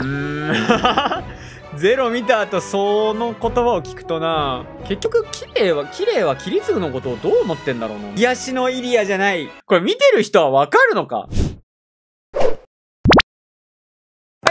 ーゼロ見た後その言葉を聞くとな結局綺麗は綺麗はキリツグのことをどう思ってんだろうな癒しのイリアじゃないこれ見てる人はわかるのかは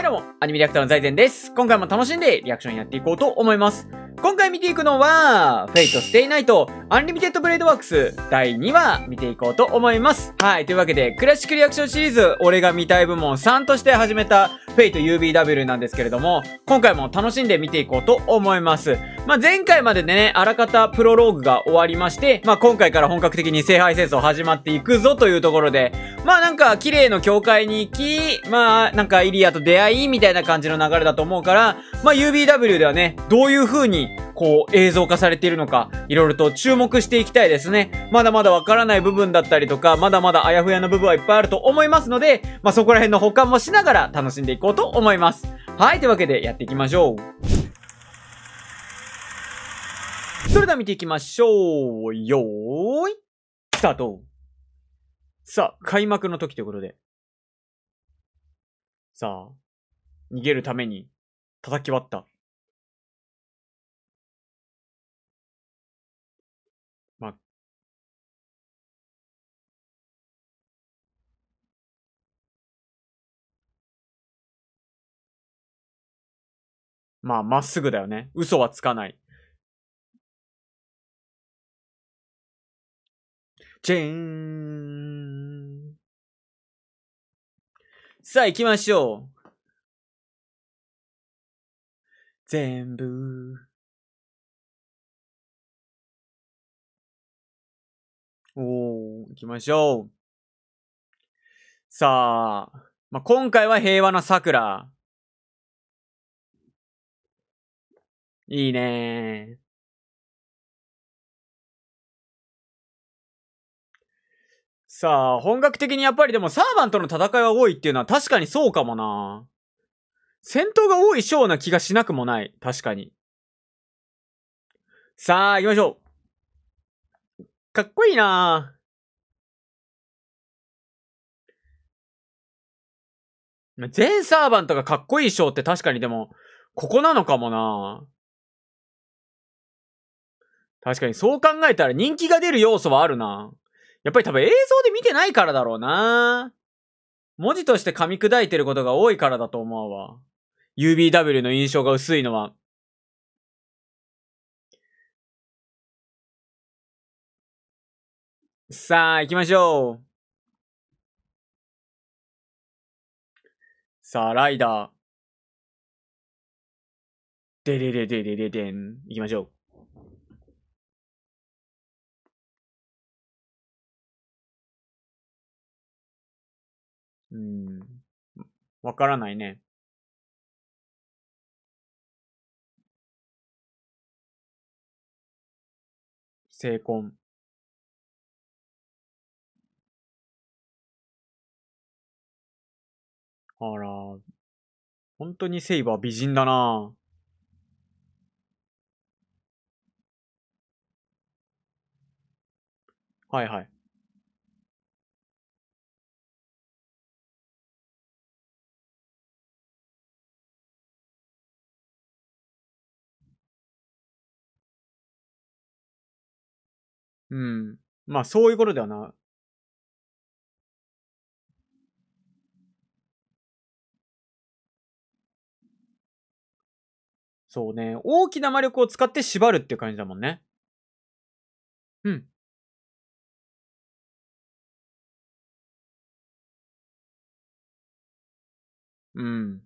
いどうもアニメリアクターの財前です今回も楽しんでリアクションやっていこうと思います今回見ていくのは、フェイトステイナイト、アンリミテッドブレードワークス第2話見ていこうと思います。はい、というわけで、クラシックリアクションシリーズ、俺が見たい部門3として始めた、フェイト UBW なんですけれども、今回も楽しんで見ていこうと思います。まあ、前回まででね、あらかたプロローグが終わりまして、まあ、今回から本格的に聖杯戦争始まっていくぞというところで、まあ、なんか、綺麗の教会に行き、まあ、なんか、イリアと出会い、みたいな感じの流れだと思うから、まあ、UBW ではね、どういう風に、こう、映像化されているのか、いろいろと注目していきたいですね。まだまだわからない部分だったりとか、まだまだあやふやな部分はいっぱいあると思いますので、まあ、そこら辺の保管もしながら楽しんでいこうこうと思います。はい、というわけでやっていきましょう。それでは見ていきましょう。よーい、スタート。さあ、開幕の時ということで。さあ、逃げるために叩き割ったまあ、まっすぐだよね。嘘はつかない。チェーン。さあ、行きましょう。全部。おー、行きましょう。さあ、まあ、今回は平和な桜。いいねさあ、本格的にやっぱりでもサーバントの戦いは多いっていうのは確かにそうかもな戦闘が多い章な気がしなくもない。確かに。さあ、行きましょう。かっこいいな全サーバントがかっこいい章って確かにでも、ここなのかもな確かにそう考えたら人気が出る要素はあるな。やっぱり多分映像で見てないからだろうな。文字として噛み砕いてることが多いからだと思うわ。UBW の印象が薄いのは。さあ、行きましょう。さあ、ライダー。でででででででん。行きましょう。うん。わからないね。成婚。あら、本当にセイバー美人だなはいはい。うん。まあ、そういうことだよな。そうね。大きな魔力を使って縛るっていう感じだもんね。うん。うん。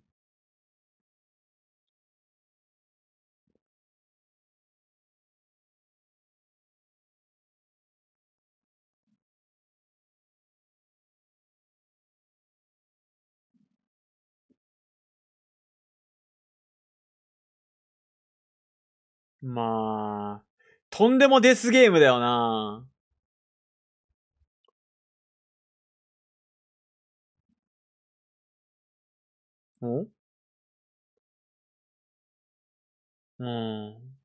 まあ、とんでもデスゲームだよな。おうん。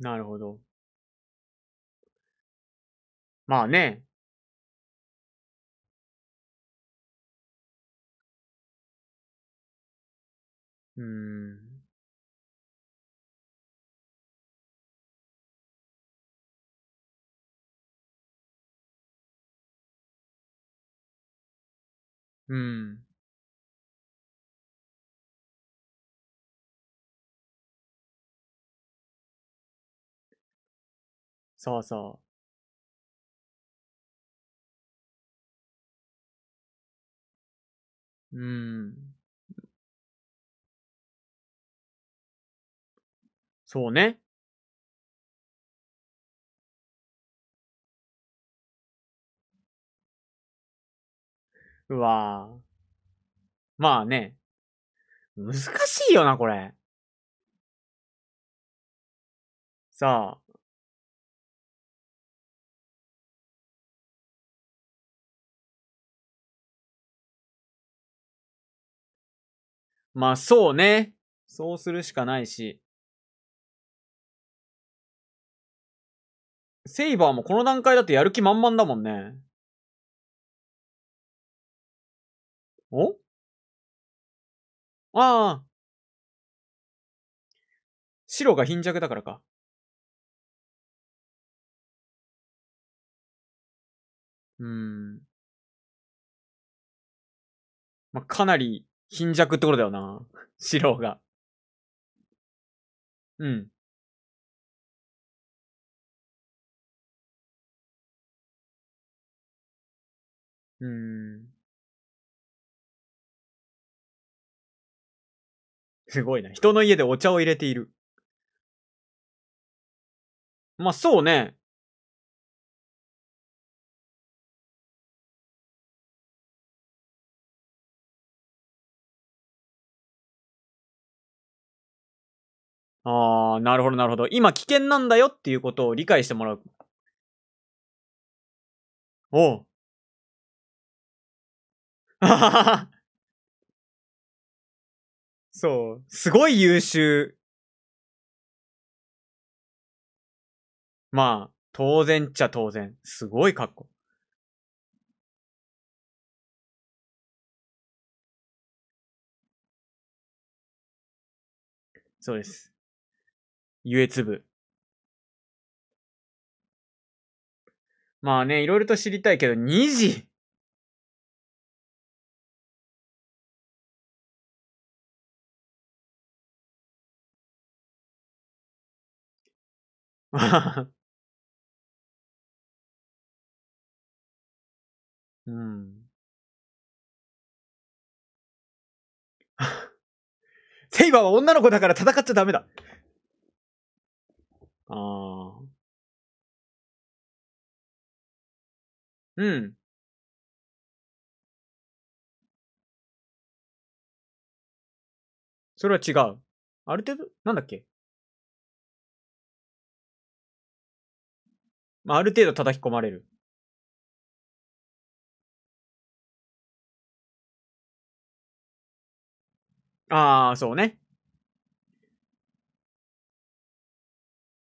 なるほど。まあね。うん。うん。そうそう。うん。そうね。うわぁ。まあね。難しいよな、これ。さあ。まあそうね。そうするしかないし。セイバーもこの段階だとやる気満々だもんね。おああ。白が貧弱だからか。うん。まあ、かなり貧弱ってことだよな。素 人が。うん。うーん。すごいな。人の家でお茶を入れている。まあ、そうね。ああ、なるほど、なるほど。今危険なんだよっていうことを理解してもらう。おう。あははは。そう。すごい優秀。まあ、当然っちゃ当然。すごい格好。そうです。ゆえつぶ。まあね、いろいろと知りたいけど、2時 うん。セイバーは女の子だから戦っちゃダメだ。ああ。うん。それは違う。ある程度、なんだっけまあ、ある程度叩き込まれる。ああ、そうね。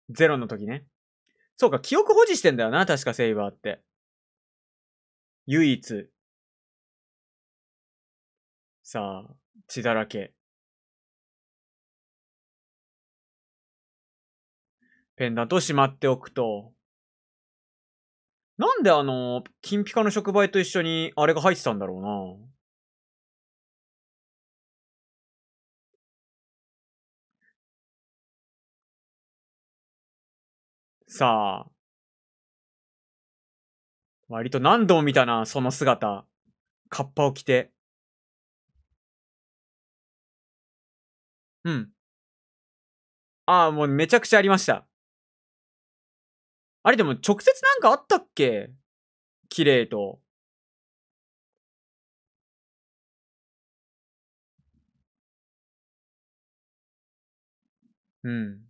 ゼロの時ね。そうか、記憶保持してんだよな、確かセイバーって。唯一。さあ、血だらけ。ペンダントをしまっておくと。なんであの、金ピカの触媒と一緒にあれが入ってたんだろうな。さあ。割と何度も見たな、その姿。カッパを着て。うん。ああ、もうめちゃくちゃありました。あれでも直接なんかあったっけ綺麗と。うん。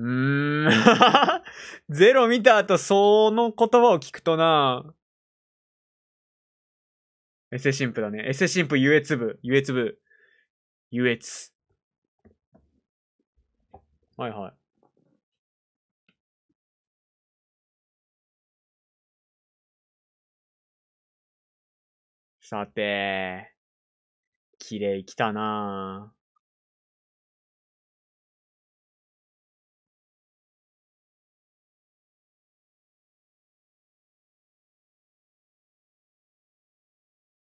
うーん。ゼロ見た後、その言葉を聞くとなエセ神父だね。エセ神父優越部。優越部。優越。はいはい。さて、綺麗来たなぁ。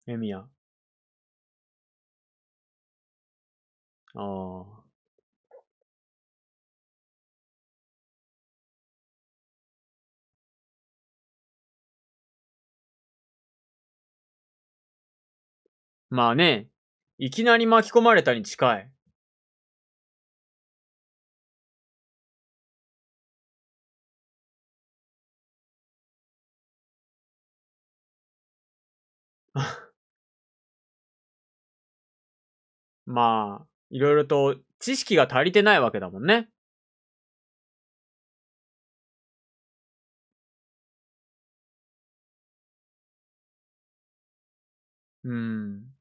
エミヤ。ああ。まあね、いきなり巻き込まれたに近い。まあ、いろいろと知識が足りてないわけだもんね。うん。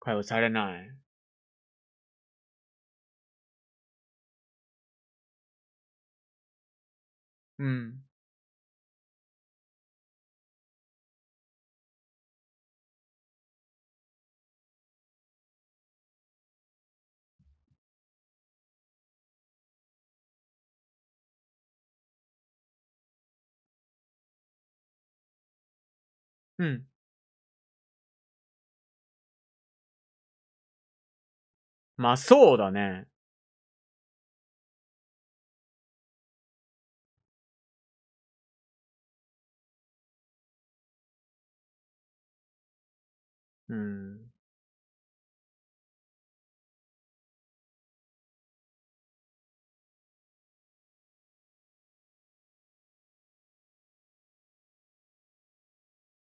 会話されない。うん。うん。ま、あ、そうだね。うん。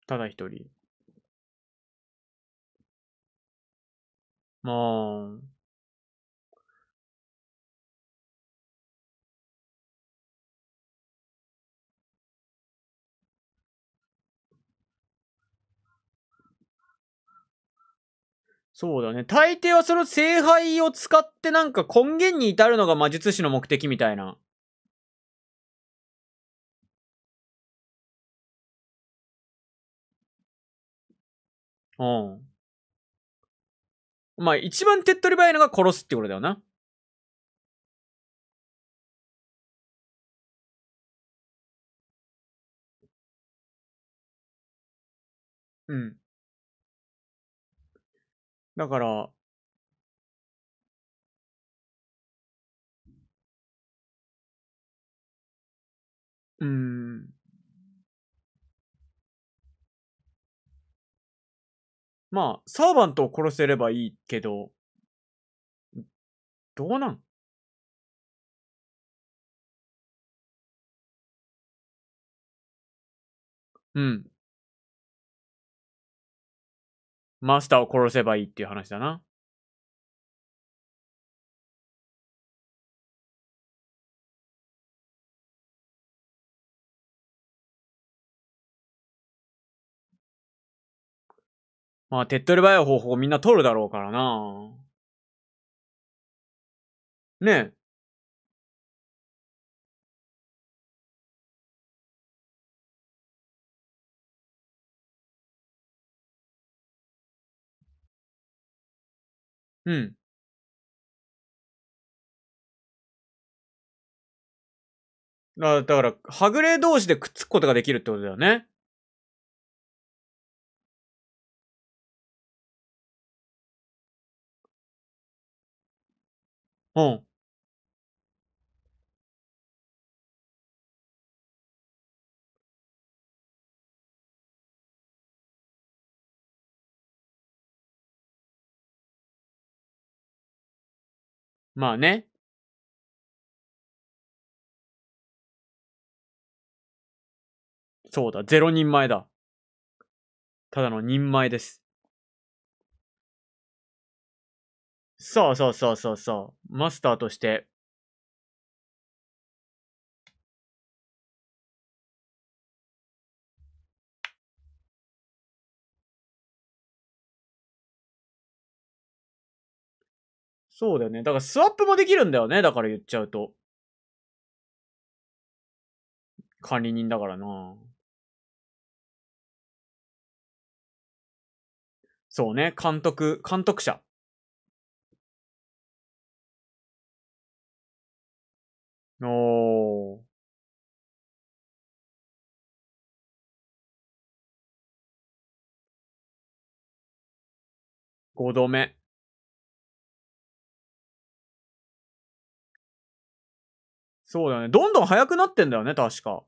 ただ一人。まあ。そうだね。大抵はその聖杯を使ってなんか根源に至るのが魔術師の目的みたいな。うん。まあ一番手っ取り早いのが殺すってことだよな。うん。だから、うん。まあ、サーバントを殺せればいいけど、どうなんうん。マスターを殺せばいいっていう話だな。まあ、手っ取り早い方法みんな取るだろうからな。ねえ。うん。あ、だから、はぐれ同士でくっつくことができるってことだよね。うん。まあね。そうだ、0人前だ。ただの人前です。そうそうそうそうマスターとしてそうだよね。だからスワップもできるんだよね。だから言っちゃうと。管理人だからな。そうね。監督、監督者。おー。5度目。そうだね。どんどん速くなってんだよね、確か。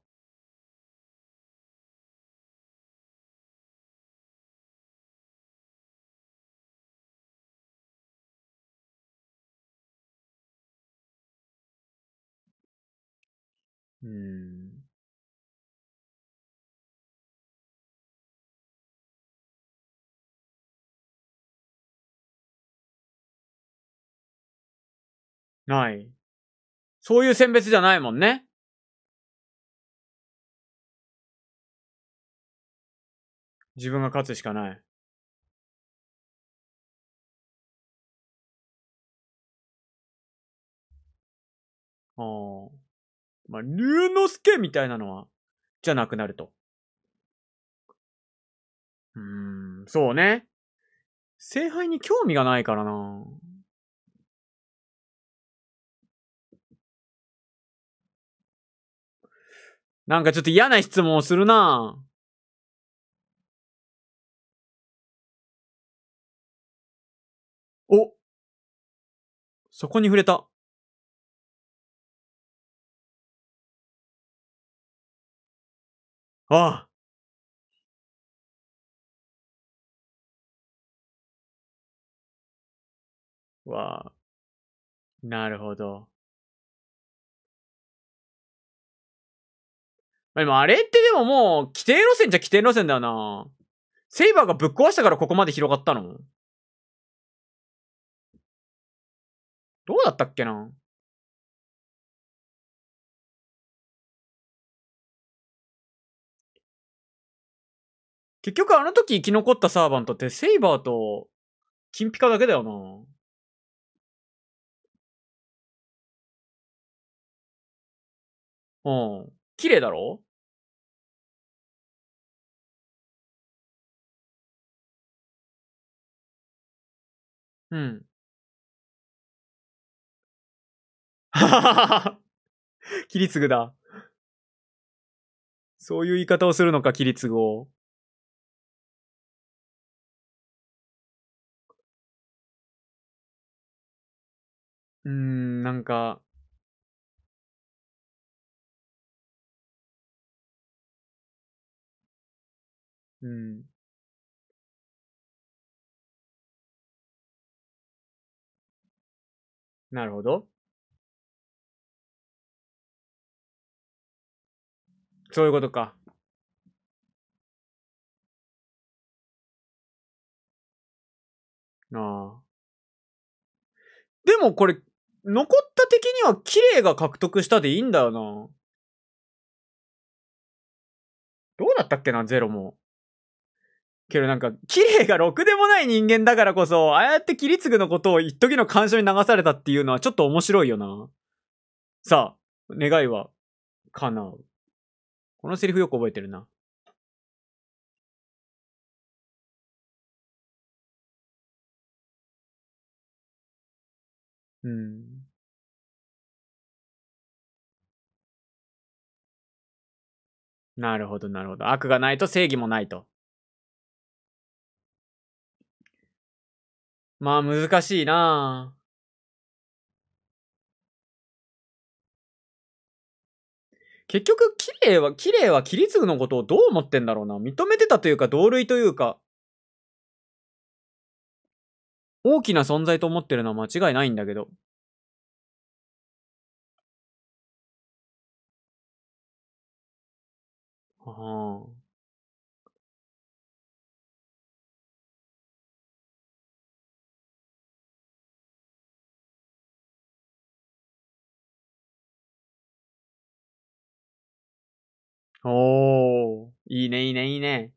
うん。ない。そういう選別じゃないもんね。自分が勝つしかない。ああ。まあ、龍之介みたいなのは、じゃなくなると。うーん、そうね。聖杯に興味がないからな。なんかちょっと嫌な質問をするなおそこに触れた。ああ。わあ。なるほど。でもあれってでももう、規定路線じゃ規定路線だよな。セイバーがぶっ壊したからここまで広がったのどうだったっけな結局あの時生き残ったサーバントってセイバーと金ピカだけだよな。うん。綺麗だろうん。キリツグだ。そういう言い方をするのか、キリツグを。うーん、なんか、うん。なるほど。そういうことか。ああ。でもこれ、残った的には綺麗が獲得したでいいんだよな。どうだったっけな、ゼロも。けどなんか、綺麗がろくでもない人間だからこそ、ああやって切り継ぐのことを一時の感傷に流されたっていうのはちょっと面白いよな。さあ、願いは、叶う。このセリフよく覚えてるな。うん。なるほど、なるほど。悪がないと正義もないと。まあ難しいな結局、綺麗は、綺麗は切り継ぐのことをどう思ってんだろうな。認めてたというか、同類というか、大きな存在と思ってるのは間違いないんだけど。はあ。おー、いいね、いいね、いいね。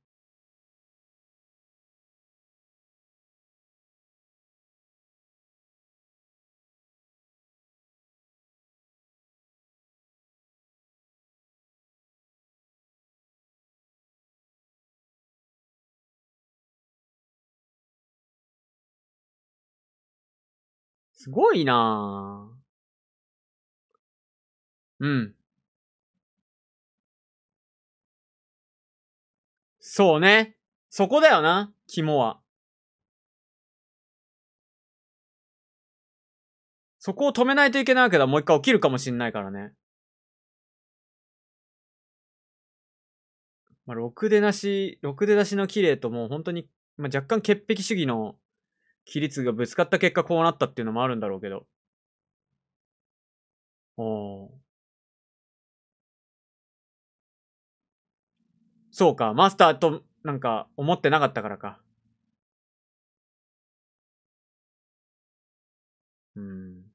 すごいなぁ。うん。そうね。そこだよな、肝は。そこを止めないといけないわけだ。もう一回起きるかもしんないからね。まあ、ろくでなし、ろくでなしの綺麗ともう本当に、まあ、若干潔癖主義の規律がぶつかった結果こうなったっていうのもあるんだろうけど。おー。そうか、マスターと、なんか、思ってなかったからか。うん。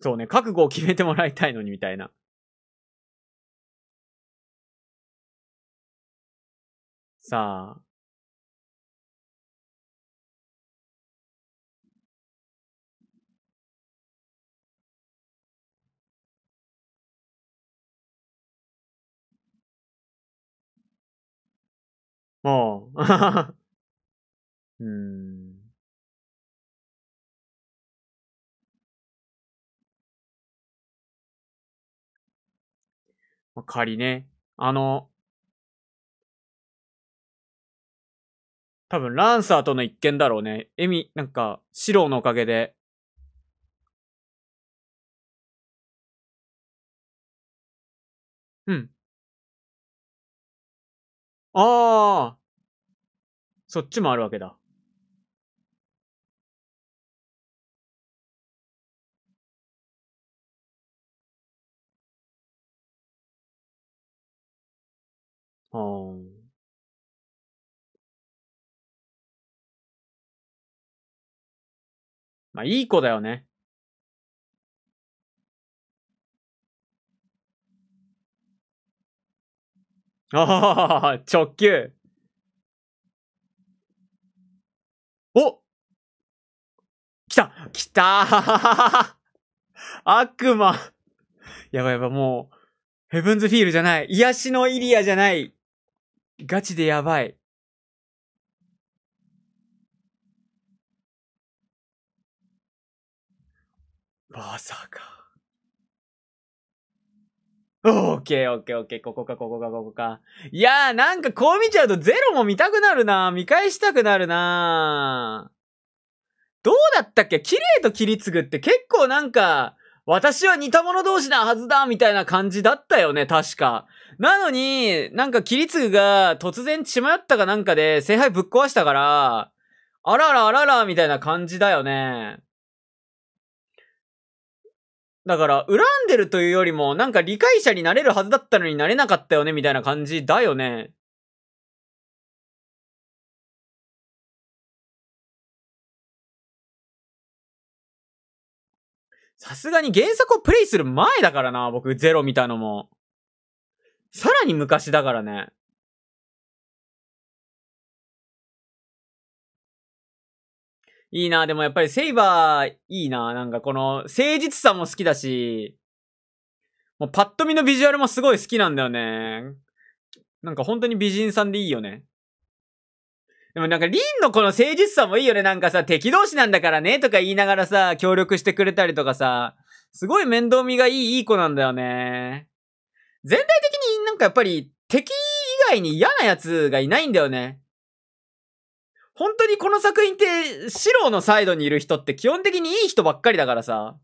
そうね、覚悟を決めてもらいたいのにみたいな。さあ。ああ。うん。まあ、仮ね。あの、多分、ランサーとの一件だろうね。エミ、なんか、シロのおかげで。うん。ああ。そっちもあるわけだ。ああ。まあ、いい子だよね。ああ、直球。お来た来た 悪魔やばいやばもう、ヘブンズフィールじゃない。癒しのイリアじゃない。ガチでやばい。まさか。オッケーオッケーオッケー、ここかここかここか。いやーなんかこう見ちゃうとゼロも見たくなるな見返したくなるなどうだったっけ綺麗と切り継ぐって結構なんか、私は似た者同士なはずだみたいな感じだったよね、確か。なのに、なんか切り継ぐが突然血迷ったかなんかで聖杯ぶっ壊したから、あららあららみたいな感じだよね。だから、恨んでるというよりも、なんか理解者になれるはずだったのになれなかったよね、みたいな感じだよね。さすがに原作をプレイする前だからな、僕ゼロ見たのも。さらに昔だからね。いいなでもやっぱりセイバーいいななんかこの誠実さも好きだし、もうパッと見のビジュアルもすごい好きなんだよね。なんか本当に美人さんでいいよね。でもなんか、リンのこの誠実さもいいよね。なんかさ、敵同士なんだからね、とか言いながらさ、協力してくれたりとかさ、すごい面倒見がいい、いい子なんだよね。全体的になんかやっぱり、敵以外に嫌な奴がいないんだよね。本当にこの作品って、シローのサイドにいる人って基本的にいい人ばっかりだからさ。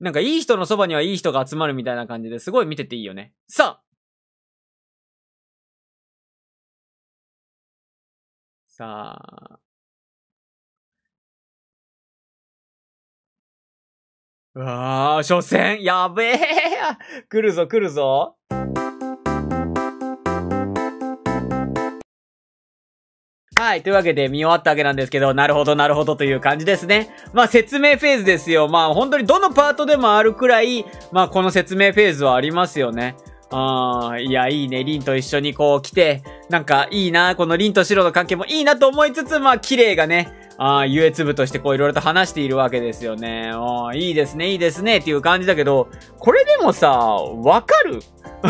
なんかいい人のそばにはいい人が集まるみたいな感じですごい見てていいよね。さあさあ。うわあ、所詮やべえ来るぞ来るぞ。はい。というわけで見終わったわけなんですけど、なるほど、なるほどという感じですね。まあ、説明フェーズですよ。まあ、本当にどのパートでもあるくらい、まあ、この説明フェーズはありますよね。ああ、いや、いいね。リンと一緒にこう来て、なんかいいな。このリンとシロの関係もいいなと思いつつ、まあ、綺麗がね、ああ、ゆえつぶとしてこういろいろと話しているわけですよね。ああ、いいですね、いいですね、っていう感じだけど、これでもさ、わかる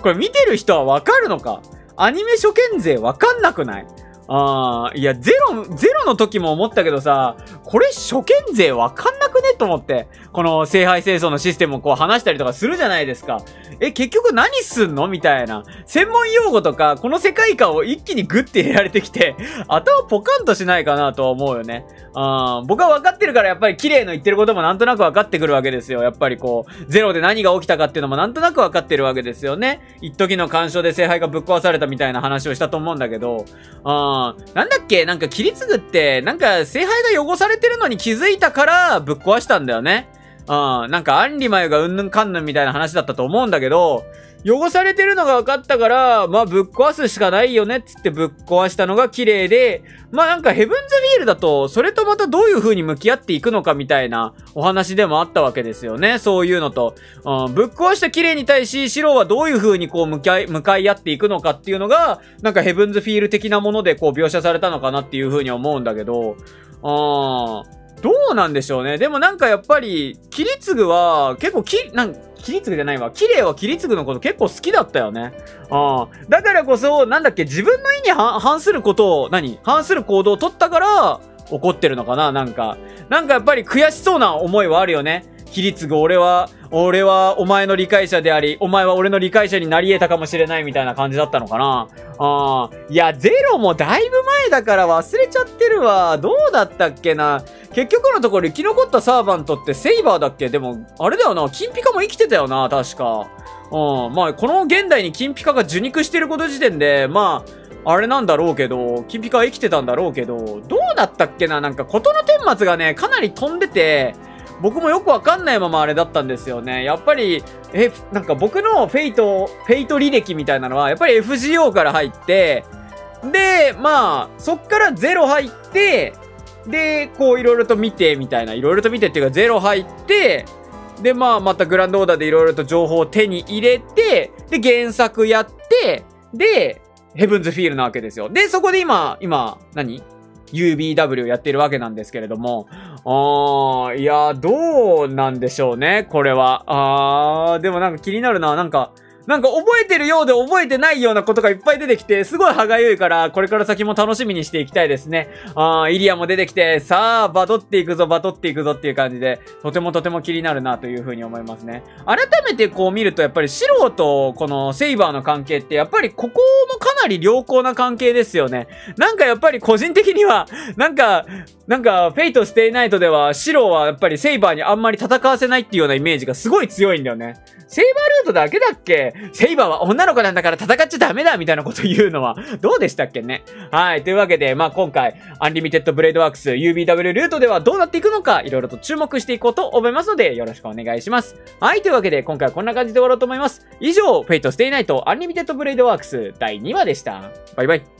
これ見てる人はわかるのかアニメ初見勢わかんなくないあー、いや、ゼロ、ゼロの時も思ったけどさ、これ初見勢わかんなと思って、この聖杯清掃のシステムをこう話したりとかするじゃないですか。え、結局何すんのみたいな。専門用語とか、この世界観を一気にグッて入れられてきて、頭ポカンとしないかなとは思うよね。うん、僕は分かってるからやっぱり綺麗の言ってることもなんとなく分かってくるわけですよ。やっぱりこう、ゼロで何が起きたかっていうのもなんとなく分かってるわけですよね。一時の干渉で聖杯がぶっ壊されたみたいな話をしたと思うんだけど、うん、なんだっけなんか切り継ぐって、なんか聖杯が汚されてるのに気づいたからぶっ壊壊したんだよね。うん、なんか、アンリマユがうんぬんかんぬんみたいな話だったと思うんだけど、汚されてるのが分かったから、まあ、ぶっ壊すしかないよねっつってぶっ壊したのが綺麗で、まあ、なんか、ヘブンズ・ビールだと、それとまたどういう風に向き合っていくのかみたいなお話でもあったわけですよね。そういうのと。うん、ぶっ壊した綺麗に対し、白はどういう風にこう向き合い、向かい合っていくのかっていうのが、なんか、ヘブンズ・フィール的なものでこう描写されたのかなっていう風に思うんだけど、うん。どうなんでしょうね。でもなんかやっぱり、キリツグは、結構き、なん、キリツグじゃないわ。キレイはキリツグのこと結構好きだったよね。ああ。だからこそ、なんだっけ、自分の意に反することを、何反する行動を取ったから、怒ってるのかななんか。なんかやっぱり悔しそうな思いはあるよね。キリが俺は、俺はお前の理解者であり、お前は俺の理解者になり得たかもしれないみたいな感じだったのかな。ああ、いや、ゼロもだいぶ前だから忘れちゃってるわ。どうだったっけな。結局のところ生き残ったサーバントってセイバーだっけでも、あれだよな。金ピカも生きてたよな、確か。うん。まあ、この現代に金ピカが受肉してること時点で、まあ、あれなんだろうけど、金ピカは生きてたんだろうけど、どうだったっけななんか事の顛末がね、かなり飛んでて、僕もよくわかんないままあれだったんですよね。やっぱり、え、なんか僕のフェイト、フェイト履歴みたいなのは、やっぱり FGO から入って、で、まあ、そっから0入って、で、こういろいろと見て、みたいな、いろいろと見てっていうか0入って、で、まあ、またグランドオーダーでいろいろと情報を手に入れて、で、原作やって、で、ヘブンズフィールなわけですよ。で、そこで今、今、何 UBW やってるわけなんですけれども、あー、いやどうなんでしょうね、これは。あー、でもなんか気になるな、なんか、なんか覚えてるようで覚えてないようなことがいっぱい出てきて、すごい歯がゆいから、これから先も楽しみにしていきたいですね。あー、イリアも出てきて、さあ、バトっていくぞ、バトっていくぞっていう感じで、とてもとても気になるなというふうに思いますね。改めてこう見ると、やっぱり素人、このセイバーの関係って、やっぱりここもかなり良好な関係ですよね。なんかやっぱり個人的には、なんか、なんか、フェイトステイナイトでは、白はやっぱりセイバーにあんまり戦わせないっていうようなイメージがすごい強いんだよね。セイバールートだけだっけセイバーは女の子なんだから戦っちゃダメだみたいなこと言うのは、どうでしたっけねはい。というわけで、まあ今回、アンリミテッドブレードワークス UBW ルートではどうなっていくのか、いろいろと注目していこうと思いますので、よろしくお願いします。はい。というわけで、今回はこんな感じで終わろうと思います。以上、フェイトステイナイトアンリミテッドブレードワークス第2話ででした。バイバイ。